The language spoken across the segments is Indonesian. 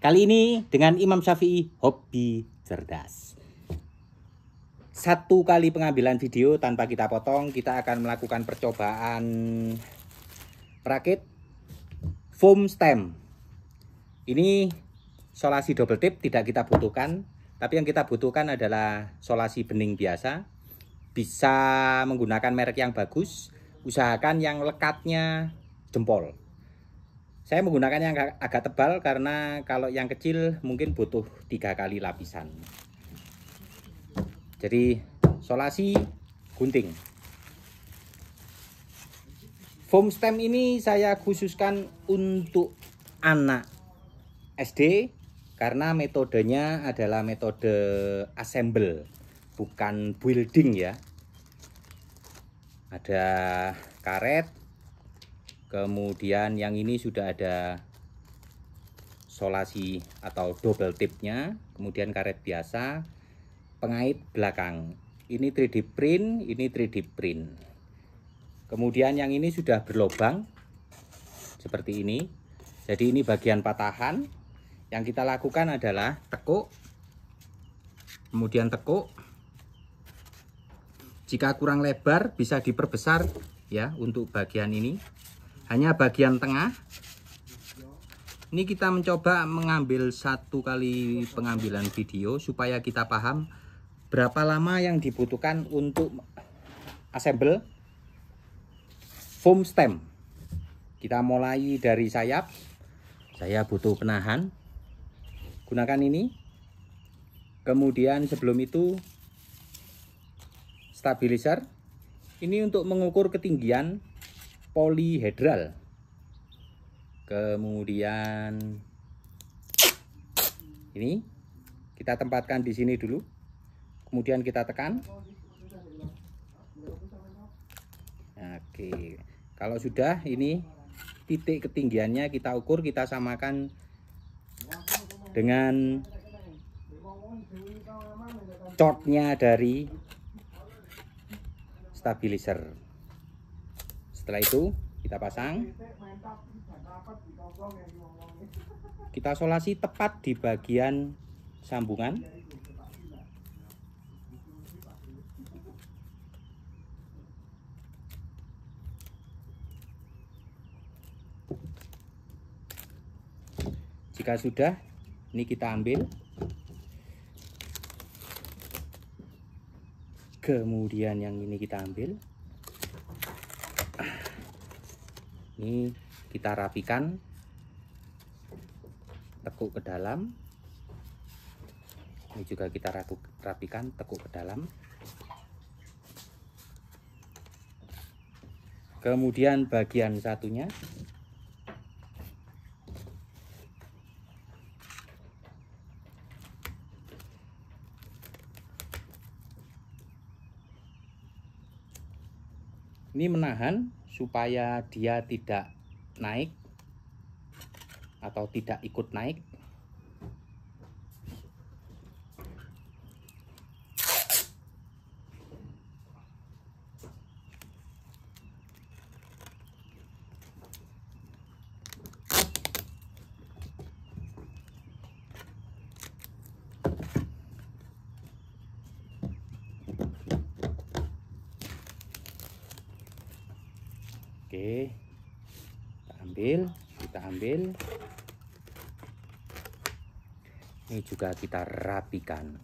Kali ini dengan Imam Syafi'i hobi cerdas. Satu kali pengambilan video tanpa kita potong, kita akan melakukan percobaan perakit foam stem. Ini solasi double tip tidak kita butuhkan, tapi yang kita butuhkan adalah solasi bening biasa. Bisa menggunakan merek yang bagus, usahakan yang lekatnya jempol. Saya menggunakan yang agak tebal karena kalau yang kecil mungkin butuh tiga kali lapisan. Jadi solasi gunting. Foam stem ini saya khususkan untuk anak SD karena metodenya adalah metode assemble bukan building ya ada karet kemudian yang ini sudah ada solasi atau double tipnya kemudian karet biasa pengait belakang ini 3D print ini 3D print kemudian yang ini sudah berlobang seperti ini jadi ini bagian patahan yang kita lakukan adalah tekuk kemudian tekuk jika kurang lebar bisa diperbesar ya untuk bagian ini hanya bagian tengah ini kita mencoba mengambil satu kali pengambilan video supaya kita paham berapa lama yang dibutuhkan untuk assemble foam stem kita mulai dari sayap saya butuh penahan gunakan ini kemudian sebelum itu stabilizer ini untuk mengukur ketinggian polihedral kemudian ini kita tempatkan di sini dulu kemudian kita tekan oke kalau sudah ini titik ketinggiannya kita ukur kita samakan dengan chordnya dari stabilizer setelah itu kita pasang kita solasi tepat di bagian sambungan jika sudah ini kita ambil kemudian yang ini kita ambil ini kita rapikan tekuk ke dalam ini juga kita rapikan tekuk ke dalam kemudian bagian satunya ini menahan supaya dia tidak naik atau tidak ikut naik kita ambil kita ambil ini juga kita rapikan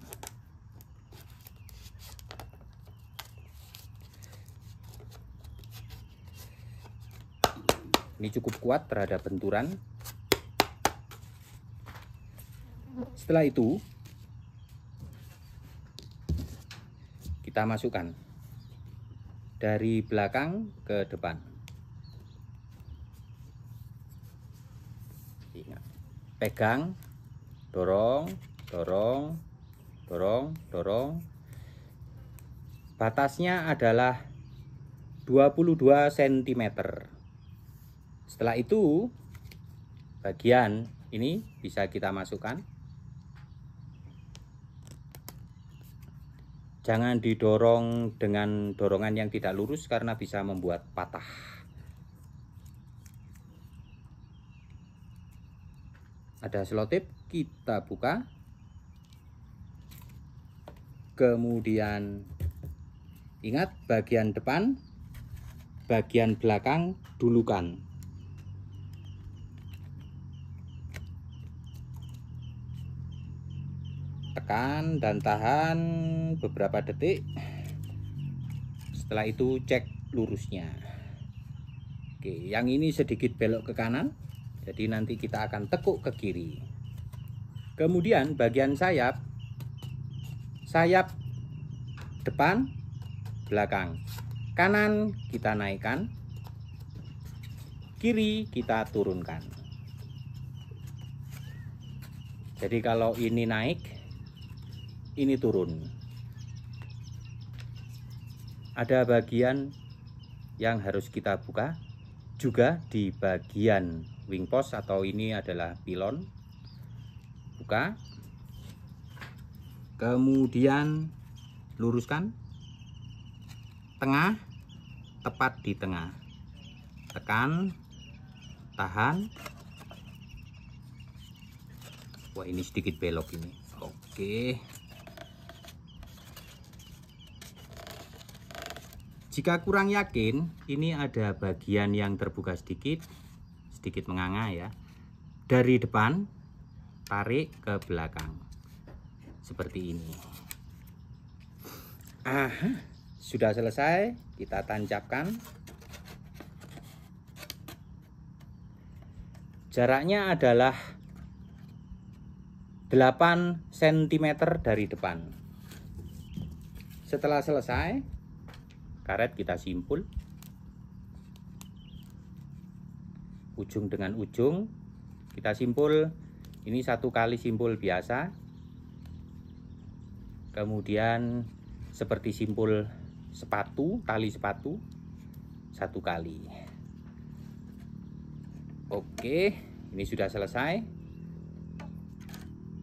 ini cukup kuat terhadap benturan setelah itu kita masukkan dari belakang ke depan pegang dorong dorong dorong dorong batasnya adalah 22 cm setelah itu bagian ini bisa kita masukkan jangan didorong dengan dorongan yang tidak lurus karena bisa membuat patah ada selotip kita buka kemudian ingat bagian depan bagian belakang dulukan tekan dan tahan beberapa detik setelah itu cek lurusnya Oke yang ini sedikit belok ke kanan jadi nanti kita akan tekuk ke kiri. Kemudian bagian sayap, sayap depan, belakang. Kanan kita naikkan, kiri kita turunkan. Jadi kalau ini naik, ini turun. Ada bagian yang harus kita buka juga di bagian wing post atau ini adalah pilon buka kemudian luruskan tengah tepat di tengah tekan tahan wah ini sedikit belok ini oke Jika kurang yakin, ini ada bagian yang terbuka sedikit, sedikit menganga ya. Dari depan, tarik ke belakang. Seperti ini. Ah, sudah selesai. Kita tancapkan. Jaraknya adalah 8 cm dari depan. Setelah selesai, karet kita simpul ujung dengan ujung kita simpul ini satu kali simpul biasa kemudian seperti simpul sepatu tali sepatu satu kali oke ini sudah selesai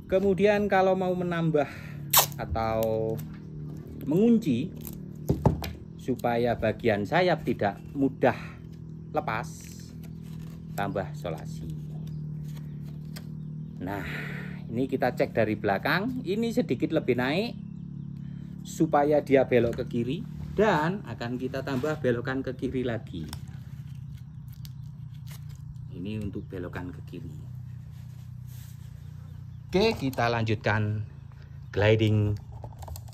kemudian kalau mau menambah atau mengunci supaya bagian sayap tidak mudah lepas tambah solasi nah ini kita cek dari belakang ini sedikit lebih naik supaya dia belok ke kiri dan akan kita tambah belokan ke kiri lagi ini untuk belokan ke kiri oke kita lanjutkan gliding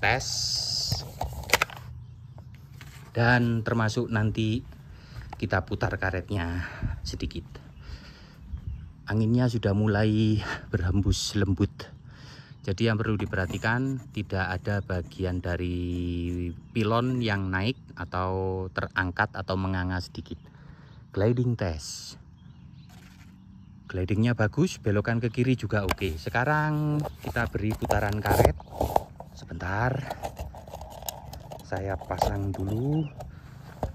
test dan termasuk nanti kita putar karetnya sedikit anginnya sudah mulai berhembus lembut jadi yang perlu diperhatikan tidak ada bagian dari pilon yang naik atau terangkat atau menganga sedikit gliding test glidingnya bagus belokan ke kiri juga oke sekarang kita beri putaran karet sebentar saya pasang dulu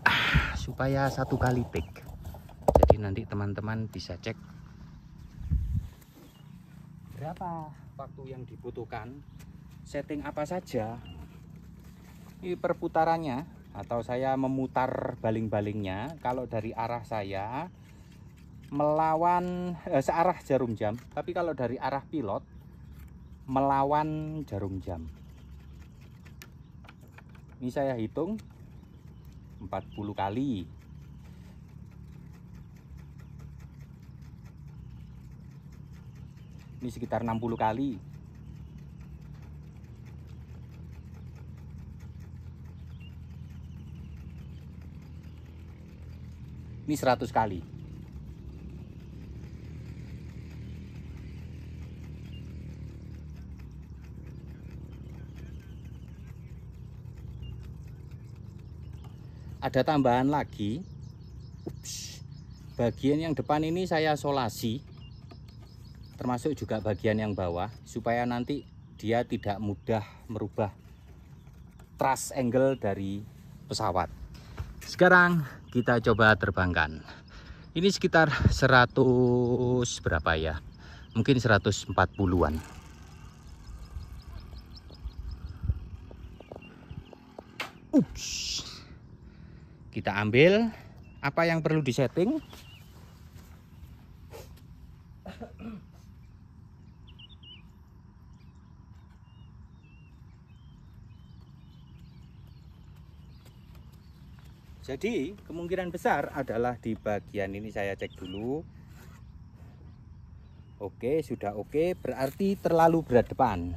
ah, supaya satu kali pick jadi nanti teman-teman bisa cek berapa waktu yang dibutuhkan setting apa saja ini perputarannya atau saya memutar baling-balingnya kalau dari arah saya melawan eh, searah jarum jam tapi kalau dari arah pilot melawan jarum jam ini saya hitung 40 kali ini sekitar 60 kali ini 100 kali ada tambahan lagi Ups. bagian yang depan ini saya solasi termasuk juga bagian yang bawah supaya nanti dia tidak mudah merubah thrust angle dari pesawat sekarang kita coba terbangkan ini sekitar 100 berapa ya mungkin 140-an Oops kita ambil apa yang perlu disetting Jadi kemungkinan besar adalah di bagian ini saya cek dulu. Oke, sudah oke, berarti terlalu berat depan.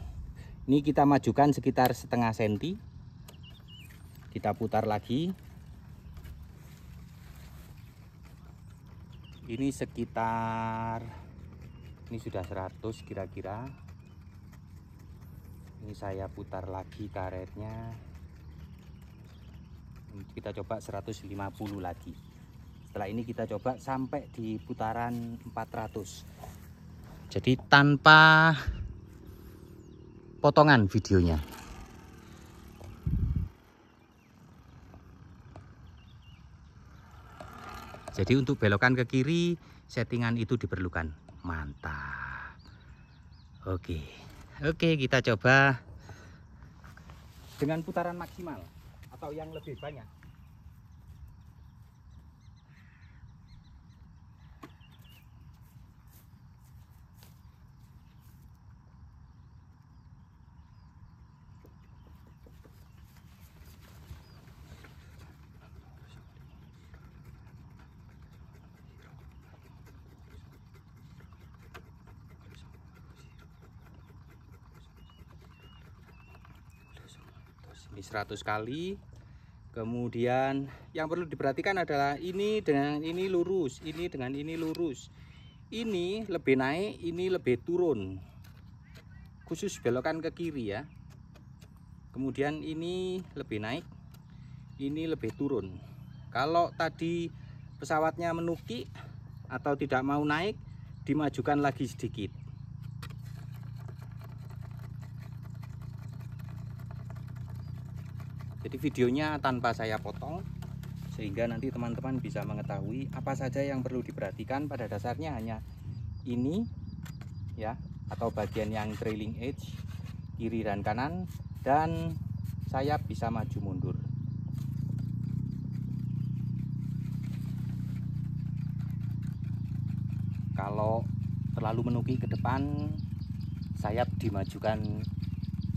Ini kita majukan sekitar setengah senti. Kita putar lagi. ini sekitar ini sudah 100 kira-kira ini saya putar lagi karetnya kita coba 150 lagi setelah ini kita coba sampai di putaran 400 jadi tanpa potongan videonya Jadi untuk belokan ke kiri settingan itu diperlukan. Mantap. Oke. Oke, kita coba dengan putaran maksimal atau yang lebih banyak. ini 100 kali kemudian yang perlu diperhatikan adalah ini dengan ini lurus ini dengan ini lurus ini lebih naik ini lebih turun khusus belokan ke kiri ya kemudian ini lebih naik ini lebih turun kalau tadi pesawatnya menukik atau tidak mau naik dimajukan lagi sedikit jadi videonya tanpa saya potong sehingga nanti teman-teman bisa mengetahui apa saja yang perlu diperhatikan pada dasarnya hanya ini ya atau bagian yang trailing edge kiri dan kanan dan sayap bisa maju mundur kalau terlalu menuki ke depan sayap dimajukan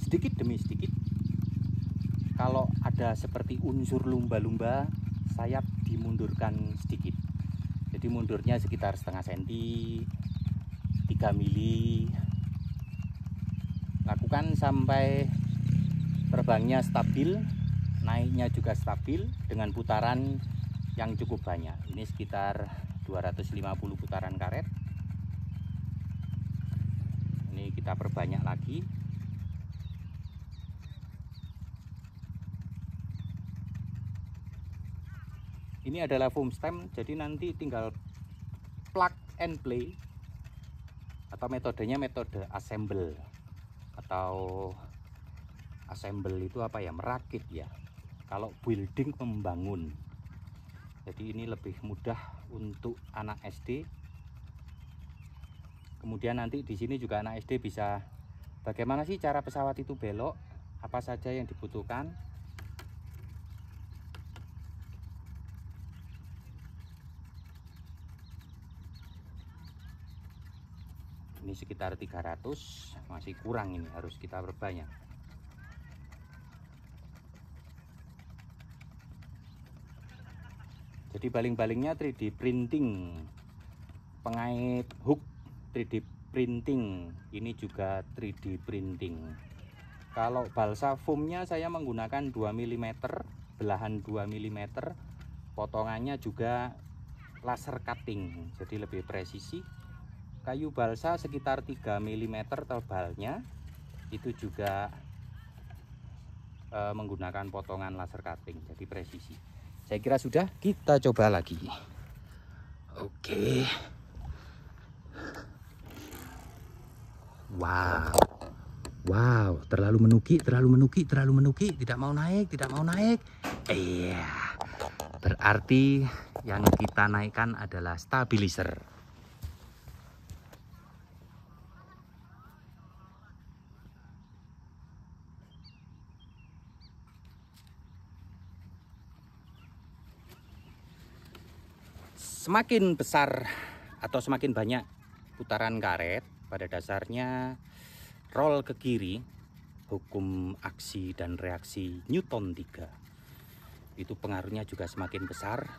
sedikit demi sedikit kalau ada seperti unsur lumba-lumba sayap dimundurkan sedikit jadi mundurnya sekitar setengah senti 3 mili lakukan sampai terbangnya stabil naiknya juga stabil dengan putaran yang cukup banyak ini sekitar 250 putaran karet ini kita perbanyak lagi ini adalah foam stem jadi nanti tinggal plug and play atau metodenya metode assemble atau assemble itu apa ya merakit ya kalau building membangun jadi ini lebih mudah untuk anak SD kemudian nanti di sini juga anak SD bisa bagaimana sih cara pesawat itu belok apa saja yang dibutuhkan sekitar 300 masih kurang ini harus kita berbanyak. jadi baling-balingnya 3D printing pengait hook 3D printing ini juga 3D printing kalau balsa foamnya saya menggunakan 2 mm belahan 2 mm potongannya juga laser cutting jadi lebih presisi kayu balsa sekitar 3 mm tebalnya itu juga e, menggunakan potongan laser cutting jadi presisi saya kira sudah kita coba lagi oke wow wow terlalu menuki terlalu menuki terlalu menuki tidak mau naik tidak mau naik iya berarti yang kita naikkan adalah stabilizer semakin besar atau semakin banyak putaran karet pada dasarnya roll ke kiri hukum aksi dan reaksi Newton 3 itu pengaruhnya juga semakin besar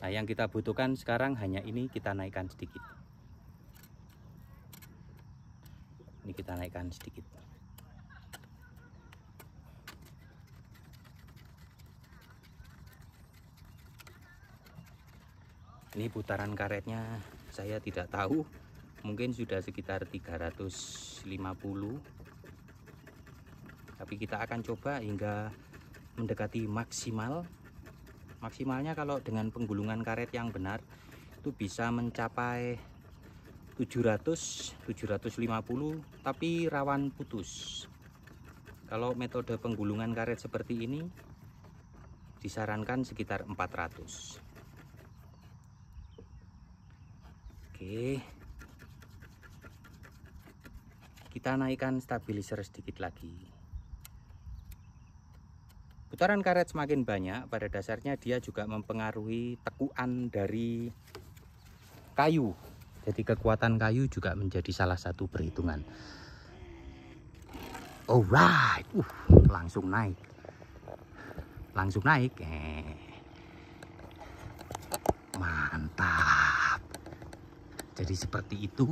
nah yang kita butuhkan sekarang hanya ini kita naikkan sedikit ini kita naikkan sedikit ini putaran karetnya saya tidak tahu mungkin sudah sekitar 350 tapi kita akan coba hingga mendekati maksimal maksimalnya kalau dengan penggulungan karet yang benar itu bisa mencapai 700 750 tapi rawan putus kalau metode penggulungan karet seperti ini disarankan sekitar 400 Oke. Kita naikkan stabilizer sedikit lagi. Putaran karet semakin banyak, pada dasarnya dia juga mempengaruhi tekuan dari kayu. Jadi kekuatan kayu juga menjadi salah satu perhitungan. Alright, uh, langsung naik, langsung naik, eh, mantap jadi seperti itu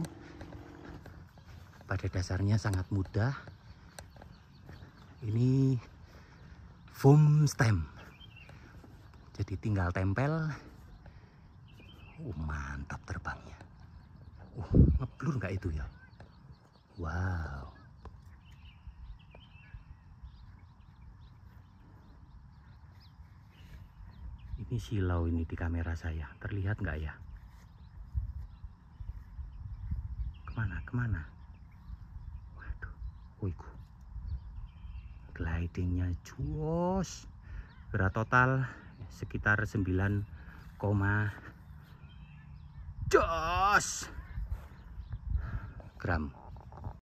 pada dasarnya sangat mudah ini foam stem jadi tinggal tempel oh, mantap terbangnya uh, ngeblur nggak itu ya wow ini silau ini di kamera saya terlihat nggak ya kemana kemana waduh wiku oh glidingnya jos berat total sekitar 9, jos gram